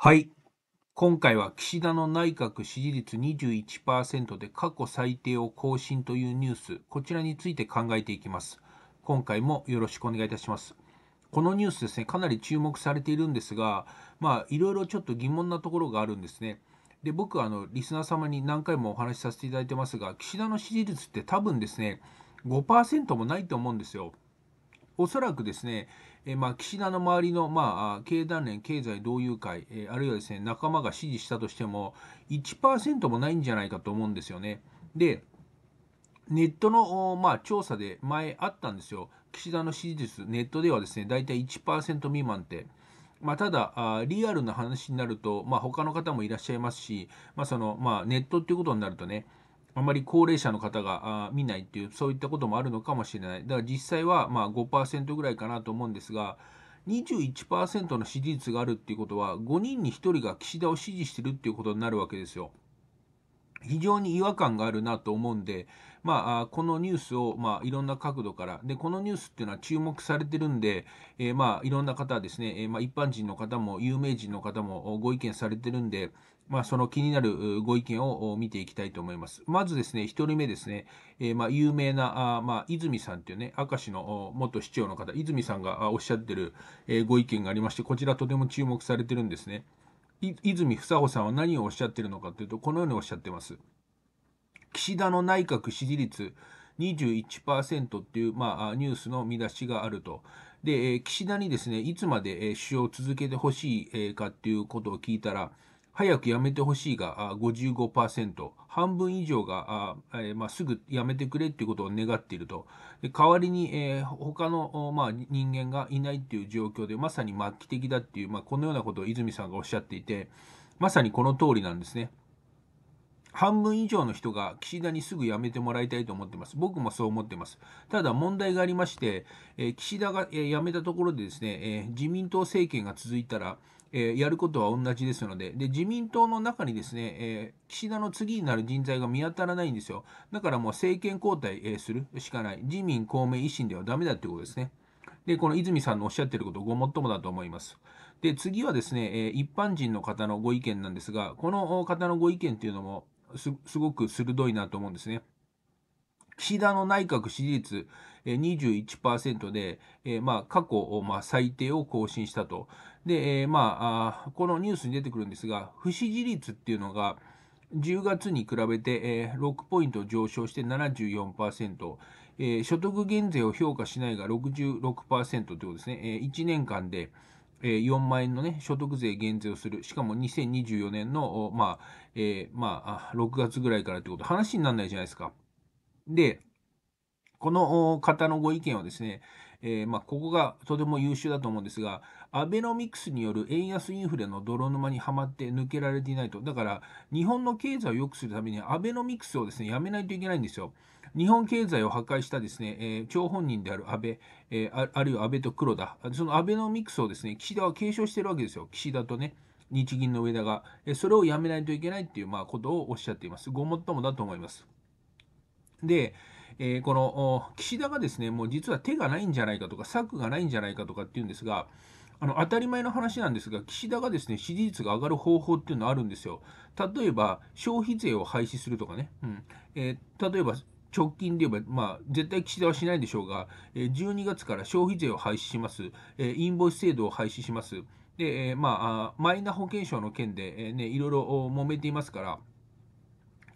はい。今回は岸田の内閣支持率21%で過去最低を更新というニュース、こちらについて考えていきます。今回もよろしくお願いいたします。このニュースですね、かなり注目されているんですが、まあ、いろいろちょっと疑問なところがあるんですね。で、僕はあの、リスナー様に何回もお話しさせていただいてますが、岸田の支持率って多分ですね、5%もないと思うんですよ。おそらくですね、えまあ、岸田の周りの、まあ、経団連経済同友会、えあるいはですね、仲間が支持したとしても、1%もないんじゃないかと思うんですよね。で、ネットの、まあ、調査で前あったんですよ。岸田の支持率、ネットではですね、大体1%未満って。まあ、ただあ、リアルな話になると、まあ、他の方もいらっしゃいますし、まあそのまあ、ネットっていうことになるとね、あまり高齢者の方が見ないっていう、そういったこともあるのかもしれない。だから実際はまあ5%ぐらいかなと思うんですが、21%の支持率があるっていうことは、5人に1人が岸田を支持してるっていうことになるわけですよ。非常に違和感があるなと思うんで、まあ、このニュースを、まあ、いろんな角度から、で、このニュースっていうのは注目されてるんで、えー、まあ、いろんな方ですね、えー、まあ、一般人の方も有名人の方もご意見されてるんで、まあ、その気になるご意見を見ていきたいと思います。まずですね、1人目ですね、えー、まあ、有名な、あまあ、泉さんというね、明石の元市長の方、泉さんがおっしゃってる、えご意見がありまして、こちらとても注目されてるんですね。泉房穂さんは何をおっしゃってるのかというと、このようにおっしゃってます。岸田の内閣支持率21%っていう、まあ、ニュースの見出しがあると。で、岸田にですね、いつまで首相を続けてほしいかっていうことを聞いたら、早くやめてほしいが55%、半分以上が、あえー、まあ、すぐやめてくれっていうことを願っていると。で代わりに、えー、他の、まあ、人間がいないっていう状況で、まさに末期的だっていう、まあ、このようなことを泉さんがおっしゃっていて、まさにこの通りなんですね。半分以上の人が岸田にすぐ辞めてもらいたいと思ってます。僕もそう思ってます。ただ問題がありまして、えー、岸田が、え辞めたところでですね、えー、自民党政権が続いたら、えやることは同じですのでで、自民党の中にですね、え岸田の次になる人材が見当たらないんですよ。だからもう政権交代、えするしかない。自民、公明、維新ではダメだってことですね。で、この泉さんのおっしゃってること、ごもっともだと思います。で、次はですね、え一般人の方のご意見なんですが、この方のご意見っていうのも、すごく鋭いなと思うんですね。岸田の内閣支持率21%で、えまあ、過去、まあ、最低を更新したと。で、えまあ、このニュースに出てくるんですが、不支持率っていうのが、10月に比べて、え6ポイント上昇して74%、え所得減税を評価しないが66%ということですね、え1年間で、え4万円のね、所得税減税をする。しかも2024年の、まあ、えー、まあ、6月ぐらいからってこと、話にならないじゃないですか。で、この方のご意見はですね、えー、まあ、ここがとても優秀だと思うんですが、アベノミクスによる円安インフレの泥沼にはまって抜けられていないと。だから、日本の経済を良くするためにアベノミクスをですね、やめないといけないんですよ。日本経済を破壊したですね、えー、張本人である安倍、えー、あるいは安倍と黒田、そのアベノミクスをですね、岸田は継承してるわけですよ。岸田とね、日銀の上田が。えー、それをやめないといけないっていう、まあ、ことをおっしゃっています。ごもっともだと思います。で、えー、この岸田がですね、もう実は手がないんじゃないかとか、策がないんじゃないかとかっていうんですが、あの当たり前の話なんですが、岸田がですね支持率が上がる方法っていうのはあるんですよ。例えば、消費税を廃止するとかね、うんえー、例えば直近で言えば、まあ、絶対岸田はしないでしょうが、12月から消費税を廃止します、インボイス制度を廃止します、でまあ、マイナ保険証の件で、ね、いろいろ揉めていますから。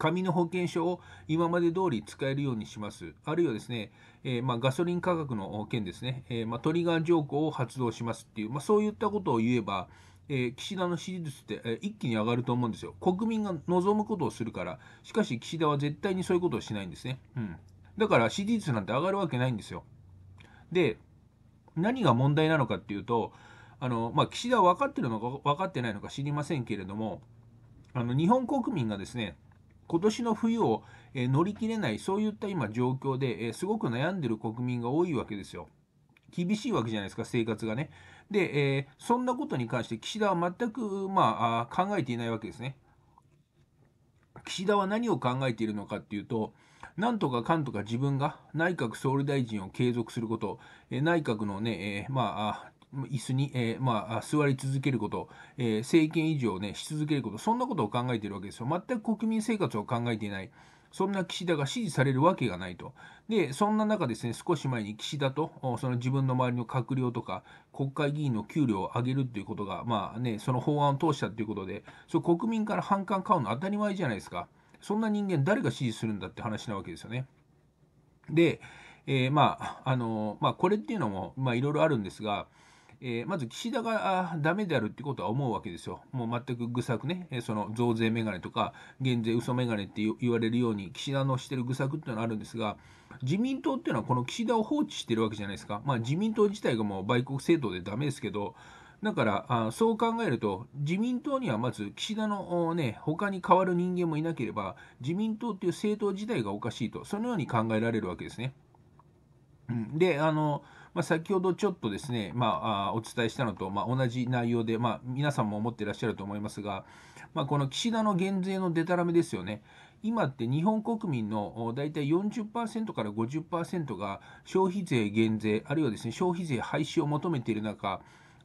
紙の保険証を今まで通り使えるようにします。あるいはですね、えー、まあ、ガソリン価格の件ですね、えー、まあ、トリガー条項を発動しますっていう、まあ、そういったことを言えば、えー、岸田の支持率って、え一気に上がると思うんですよ。国民が望むことをするから、しかし岸田は絶対にそういうことをしないんですね。うん、だから支持率なんて上がるわけないんですよ。で、何が問題なのかっていうと、あのまあ、岸田は分かってるのか分かってないのか知りませんけれども、あの日本国民がですね、今年の冬を、え乗り切れない、そういった今状況で、えすごく悩んでる国民が多いわけですよ。厳しいわけじゃないですか、生活がね。で、えそんなことに関して岸田は全く、まあ、考えていないわけですね。岸田は何を考えているのかっていうと、なんとかかんとか自分が内閣総理大臣を継続すること、え内閣のね、えまあ、椅子に、えー、まあ、座り続けること、えー、政権維持を、ね、し続けること、そんなことを考えているわけですよ。全く国民生活を考えていない。そんな岸田が支持されるわけがないと。で、そんな中ですね、少し前に岸田と、その自分の周りの閣僚とか、国会議員の給料を上げるということが、まあね、その法案を通したということで、そ国民から反感買うの当たり前じゃないですか。そんな人間誰が支持するんだって話なわけですよね。で、えー、まあ、あのー、まあ、これっていうのも、まあ、いろいろあるんですが、えー、まず岸田がダメであるってことは思うわけですよ。もう全く愚策ね、その増税メガネとか減税嘘メガネって言われるように、岸田のしてる愚策っていうのはあるんですが、自民党っていうのはこの岸田を放置してるわけじゃないですか。まあ自民党自体がもう売国政党でダメですけど、だからあ、そう考えると、自民党にはまず岸田のね、他に変わる人間もいなければ、自民党っていう政党自体がおかしいと、そのように考えられるわけですね。うん、で、あの、まあ、先ほどちょっとですね、まあ、お伝えしたのと、まあ、同じ内容で、まあ、皆さんも思っていらっしゃると思いますが、まあ、この岸田の減税のでたらめですよね。今って日本国民の大体40%から50%が消費税減税、あるいはですね消費税廃止を求めている中、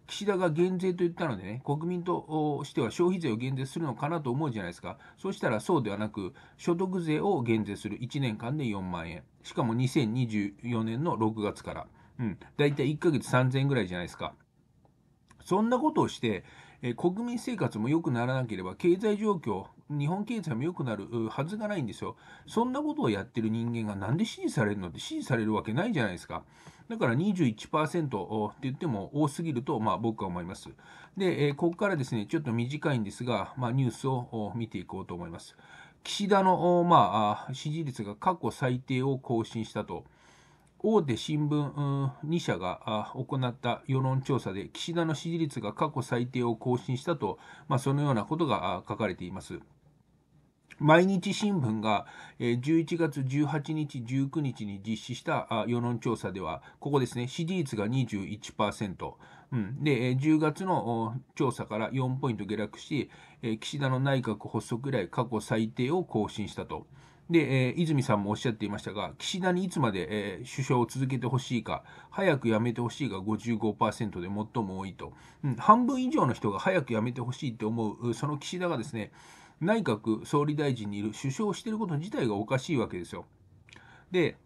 岸田が減税と言ったのでね、国民としては消費税を減税するのかなと思うじゃないですか、そしたらそうではなく、所得税を減税する、1年間で4万円、しかも2024年の6月から。うん。大体1ヶ月3000円ぐらいじゃないですか。そんなことをして、え国民生活も良くならなければ、経済状況、日本経済も良くなるはずがないんですよ。そんなことをやってる人間がなんで支持されるのって支持されるわけないじゃないですか。だから21%って言っても多すぎると、まあ、僕は思います。で、えここからですね、ちょっと短いんですが、まあ、ニュースを見ていこうと思います。岸田の、まあ、支持率が過去最低を更新したと。大手新聞2社が行った世論調査で、岸田の支持率が過去最低を更新したと、まあ、そのようなことが書かれています。毎日新聞が11月18日、19日に実施した世論調査では、ここですね、支持率が21%、うん、で10月の調査から4ポイント下落し、岸田の内閣発足以来、過去最低を更新したと。で、えー、泉さんもおっしゃっていましたが、岸田にいつまで、えー、首相を続けてほしいか、早く辞めてほしいが55%で最も多いと、うん、半分以上の人が早く辞めてほしいと思う、その岸田がですね、内閣総理大臣にいる首相をしていること自体がおかしいわけですよ。で、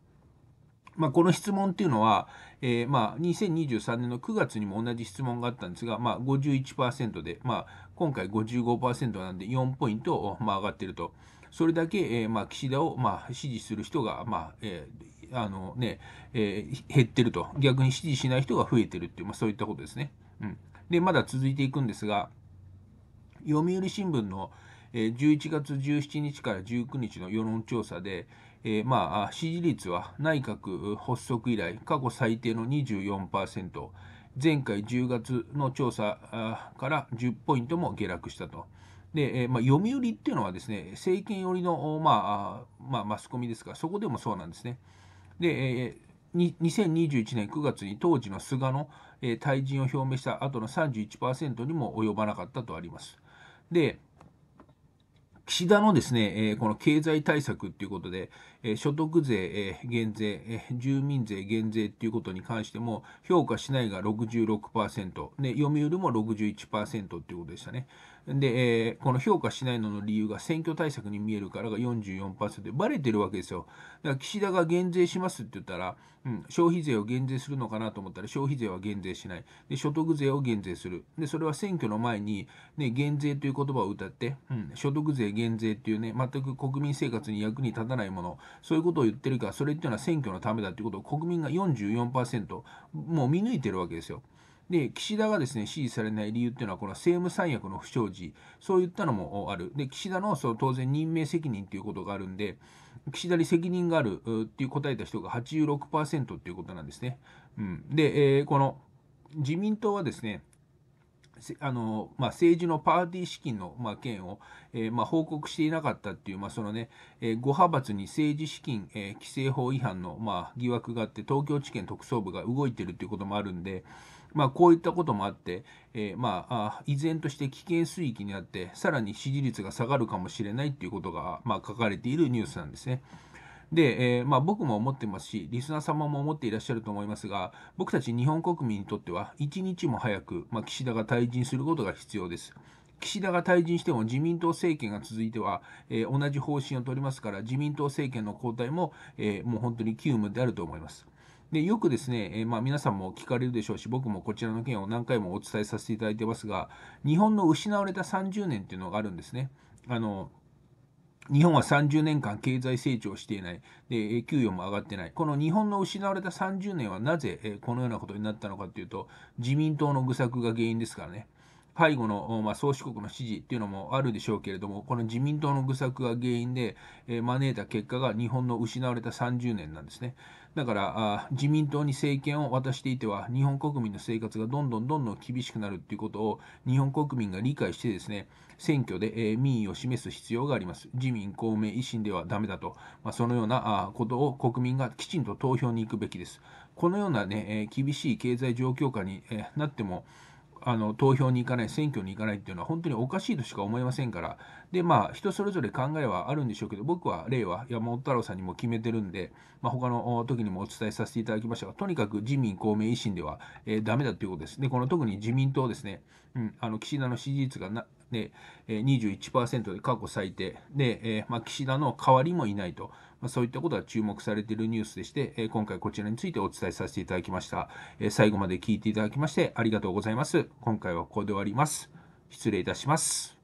まあ、この質問っていうのは、えー、まあ2023年の9月にも同じ質問があったんですが、まあ51、で、まあ、今回55%なんで4ポイント、まあ、上がっていると。それだけ、えーまあ、岸田を、まあ、支持する人が、まあえーあのねえー、減ってると、逆に支持しない人が増えてるっていう、まあ、そういったことですね。うん、で、まだ続いていくんですが、読売新聞の、えー、11月17日から19日の世論調査で、えー、まあ、支持率は内閣発足以来、過去最低の24%、前回10月の調査から10ポイントも下落したと。で、えー、まあ、読売っていうのはですね、政権寄りの、まあ、まあ、マスコミですが、そこでもそうなんですね。で、えー、2021年9月に当時の菅の、え退陣を表明した後の31%にも及ばなかったとあります。で、岸田のですね、えこの経済対策ということで、え所得税、え減税、え住民税減税ということに関しても、評価しないが66%、ね、読売も61%ということでしたね。で、えこの評価しないのの理由が選挙対策に見えるからが44%で、バレてるわけですよ。だから岸田が減税しますって言ったら、うん、消費税を減税するのかなと思ったら、消費税は減税しない。で、所得税を減税する。で、それは選挙の前に、ね、減税という言葉を歌って、うん、所得税減税っていうね、全く国民生活に役に立たないもの、そういうことを言ってるかそれっていうのは選挙のためだということを国民が44%、もう見抜いてるわけですよ。で、岸田がですね、支持されない理由っていうのは、この政務三役の不祥事、そういったのもある。で、岸田のその当然任命責任ということがあるんで、岸田に責任があるっていう答えた人が86%っていうことなんですね。うん。で、えー、この自民党はですね、あのまあ、政治のパーティー資金の、まあ、件を、えー、まあ、報告していなかったっていう、まあそのねえー、派閥に政治資金、えー、規正法違反の、まあ、疑惑があって、東京地検特捜部が動いてるということもあるんで、まあ、こういったこともあって、えー、まあ、依然として危険水域にあって、さらに支持率が下がるかもしれないということが、まあ、書かれているニュースなんですね。で、えー、まあ、僕も思ってますし、リスナー様も思っていらっしゃると思いますが、僕たち日本国民にとっては、一日も早く、まあ、岸田が退陣することが必要です。岸田が退陣しても自民党政権が続いては、えー、同じ方針を取りますから、自民党政権の交代も、えー、もう本当に急務であると思います。でよくですね、えー、まあ、皆さんも聞かれるでしょうし、僕もこちらの件を何回もお伝えさせていただいてますが、日本の失われた30年っていうのがあるんですね。あの日本は30年間経済成長していないで、給与も上がってない、この日本の失われた30年はなぜこのようなことになったのかというと、自民党の愚策が原因ですからね。背後の、まあ、宗主国の支持っていうのもあるでしょうけれども、この自民党の愚策が原因で、えー、招いた結果が日本の失われた30年なんですね。だからあ、自民党に政権を渡していては、日本国民の生活がどんどんどんどん厳しくなるっていうことを、日本国民が理解してですね、選挙で、えー、民意を示す必要があります。自民、公明、維新ではダメだと、まあ、そのようなあことを国民がきちんと投票に行くべきです。このようなね、えー、厳しい経済状況下に、えなっても、あの投票に行かない、選挙に行かないっていうのは本当におかしいとしか思いませんから、でまあ、人それぞれ考えはあるんでしょうけど、僕は例は山本太郎さんにも決めてるんで、まあ、他の時にもお伝えさせていただきましたが、とにかく自民、公明、維新では、えー、ダメだということです。でこの特に自民党ですね、うん、あの岸田の支持率がなで21%で過去最低で、えーまあ、岸田の代わりもいないと。まそういったことが注目されているニュースでして、え今回こちらについてお伝えさせていただきました、え最後まで聞いていただきましてありがとうございます。今回はここで終わります。失礼いたします。